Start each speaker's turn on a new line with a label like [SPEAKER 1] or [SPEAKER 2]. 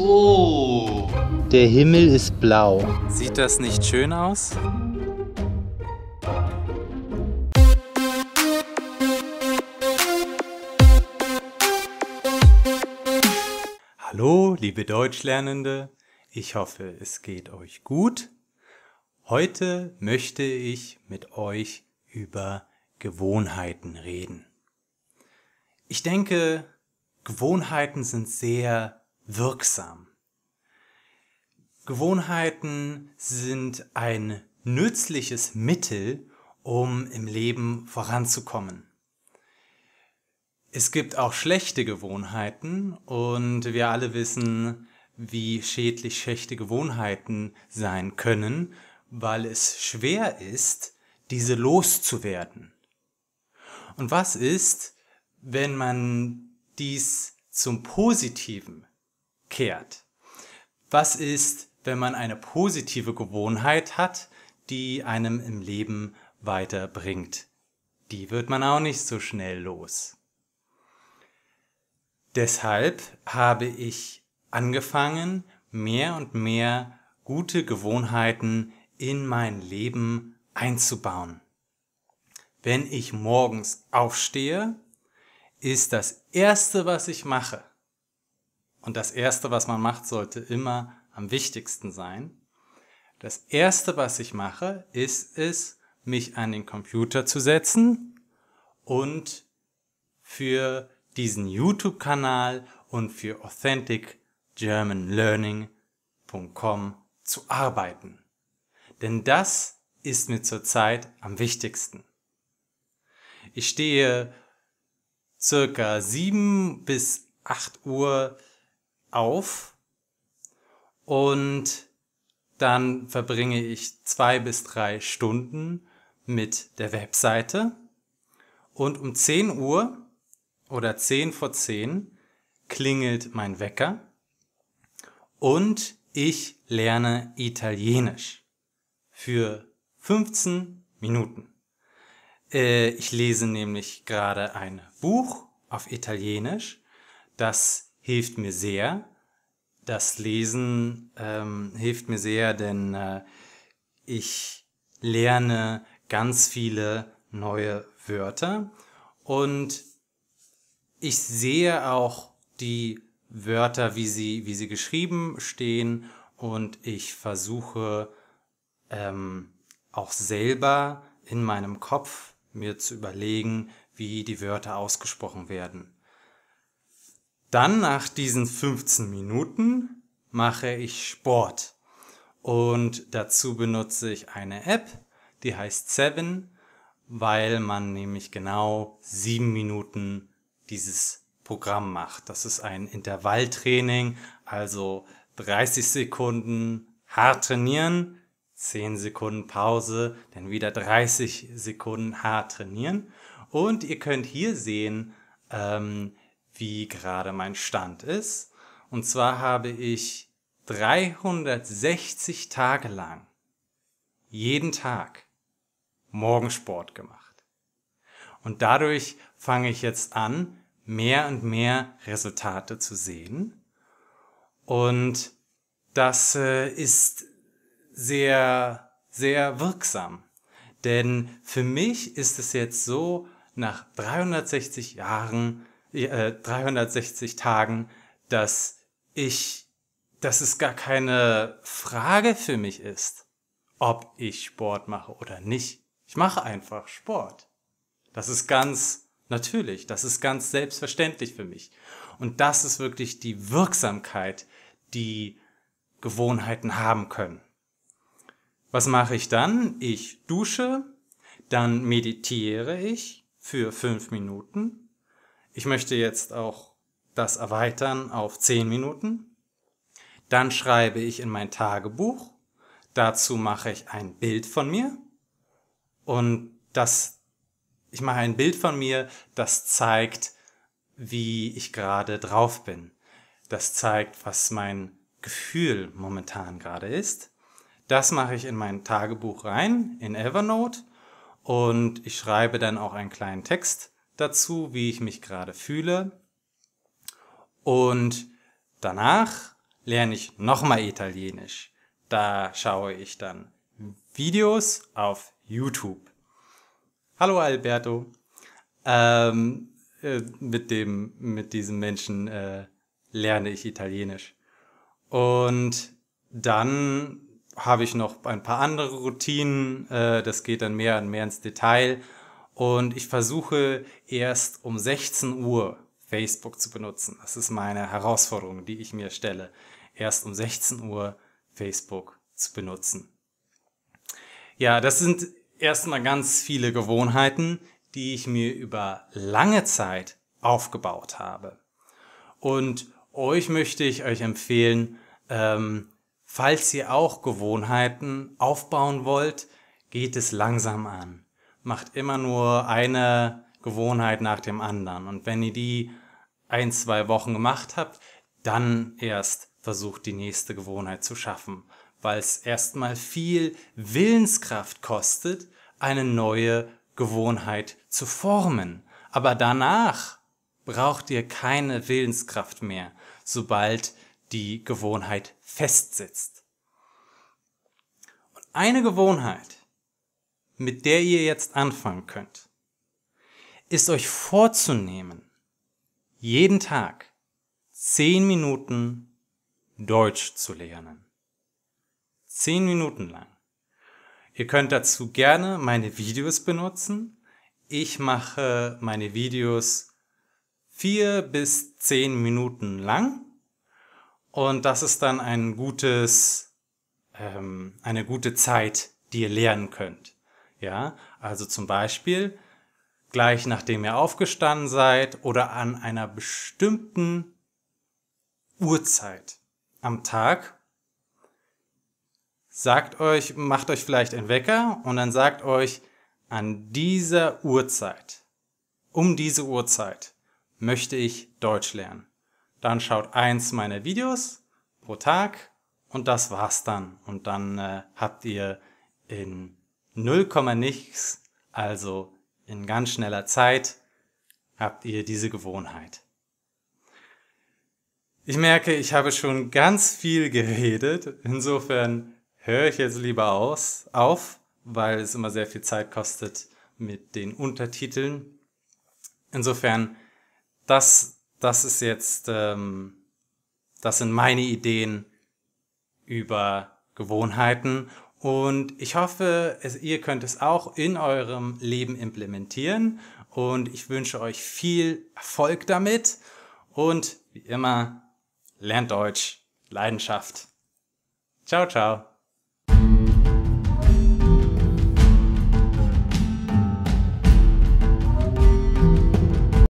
[SPEAKER 1] so. Der Himmel ist blau. Sieht das nicht schön aus? Hallo, liebe Deutschlernende. Ich hoffe, es geht euch gut. Heute möchte ich mit euch über Gewohnheiten reden. Ich denke, Gewohnheiten sind sehr wirksam. Gewohnheiten sind ein nützliches Mittel, um im Leben voranzukommen. Es gibt auch schlechte Gewohnheiten und wir alle wissen, wie schädlich schlechte Gewohnheiten sein können, weil es schwer ist, diese loszuwerden. Und was ist, wenn man dies zum Positiven kehrt. Was ist, wenn man eine positive Gewohnheit hat, die einem im Leben weiterbringt? Die wird man auch nicht so schnell los. Deshalb habe ich angefangen, mehr und mehr gute Gewohnheiten in mein Leben einzubauen. Wenn ich morgens aufstehe, ist das Erste, was ich mache, und das Erste, was man macht, sollte immer am wichtigsten sein. Das Erste, was ich mache, ist es, mich an den Computer zu setzen und für diesen YouTube-Kanal und für AuthenticGermanLearning.com zu arbeiten. Denn das ist mir zurzeit am wichtigsten. Ich stehe circa sieben bis acht Uhr auf und dann verbringe ich zwei bis drei Stunden mit der Webseite und um 10 Uhr oder 10 vor 10 klingelt mein Wecker und ich lerne Italienisch für 15 Minuten. Äh, ich lese nämlich gerade ein Buch auf Italienisch, das hilft mir sehr. Das Lesen ähm, hilft mir sehr, denn äh, ich lerne ganz viele neue Wörter und ich sehe auch die Wörter, wie sie, wie sie geschrieben stehen und ich versuche ähm, auch selber in meinem Kopf mir zu überlegen, wie die Wörter ausgesprochen werden. Dann nach diesen 15 Minuten mache ich Sport. Und dazu benutze ich eine App, die heißt Seven, weil man nämlich genau 7 Minuten dieses Programm macht. Das ist ein Intervalltraining, also 30 Sekunden hart trainieren, 10 Sekunden Pause, dann wieder 30 Sekunden hart trainieren. Und ihr könnt hier sehen, ähm, wie gerade mein Stand ist. Und zwar habe ich 360 Tage lang jeden Tag Morgensport gemacht. Und dadurch fange ich jetzt an, mehr und mehr Resultate zu sehen. Und das äh, ist sehr, sehr wirksam. Denn für mich ist es jetzt so, nach 360 Jahren 360 äh, Tagen, dass ich, dass es gar keine Frage für mich ist, ob ich Sport mache oder nicht. Ich mache einfach Sport. Das ist ganz natürlich, das ist ganz selbstverständlich für mich. Und das ist wirklich die Wirksamkeit, die Gewohnheiten haben können. Was mache ich dann? Ich dusche, dann meditiere ich für fünf Minuten, ich möchte jetzt auch das erweitern auf 10 Minuten. Dann schreibe ich in mein Tagebuch. Dazu mache ich ein Bild von mir. Und das, ich mache ein Bild von mir, das zeigt, wie ich gerade drauf bin. Das zeigt, was mein Gefühl momentan gerade ist. Das mache ich in mein Tagebuch rein, in Evernote. Und ich schreibe dann auch einen kleinen Text, dazu, wie ich mich gerade fühle. Und danach lerne ich nochmal Italienisch. Da schaue ich dann Videos auf YouTube. Hallo Alberto. Ähm, äh, mit dem, mit diesem Menschen äh, lerne ich Italienisch. Und dann habe ich noch ein paar andere Routinen. Äh, das geht dann mehr und mehr ins Detail. Und ich versuche erst um 16 Uhr Facebook zu benutzen. Das ist meine Herausforderung, die ich mir stelle. Erst um 16 Uhr Facebook zu benutzen. Ja, das sind erstmal ganz viele Gewohnheiten, die ich mir über lange Zeit aufgebaut habe. Und euch möchte ich euch empfehlen, ähm, falls ihr auch Gewohnheiten aufbauen wollt, geht es langsam an macht immer nur eine Gewohnheit nach dem anderen. Und wenn ihr die ein, zwei Wochen gemacht habt, dann erst versucht die nächste Gewohnheit zu schaffen, weil es erstmal viel Willenskraft kostet, eine neue Gewohnheit zu formen. Aber danach braucht ihr keine Willenskraft mehr, sobald die Gewohnheit festsitzt. Und eine Gewohnheit, mit der ihr jetzt anfangen könnt, ist euch vorzunehmen, jeden Tag zehn Minuten Deutsch zu lernen. Zehn Minuten lang. Ihr könnt dazu gerne meine Videos benutzen. Ich mache meine Videos vier bis zehn Minuten lang. Und das ist dann ein gutes, ähm, eine gute Zeit, die ihr lernen könnt. Ja, also zum Beispiel gleich nachdem ihr aufgestanden seid oder an einer bestimmten Uhrzeit am Tag. Sagt euch, macht euch vielleicht einen Wecker und dann sagt euch, an dieser Uhrzeit, um diese Uhrzeit möchte ich Deutsch lernen. Dann schaut eins meiner Videos pro Tag und das war's dann. Und dann äh, habt ihr in 0, nichts, also in ganz schneller Zeit habt ihr diese Gewohnheit. Ich merke, ich habe schon ganz viel geredet, insofern höre ich jetzt lieber aus, auf, weil es immer sehr viel Zeit kostet mit den Untertiteln. Insofern, das, das ist jetzt, ähm, das sind meine Ideen über Gewohnheiten und ich hoffe, es, ihr könnt es auch in eurem Leben implementieren. Und ich wünsche euch viel Erfolg damit. Und wie immer, lernt Deutsch. Leidenschaft. Ciao, ciao.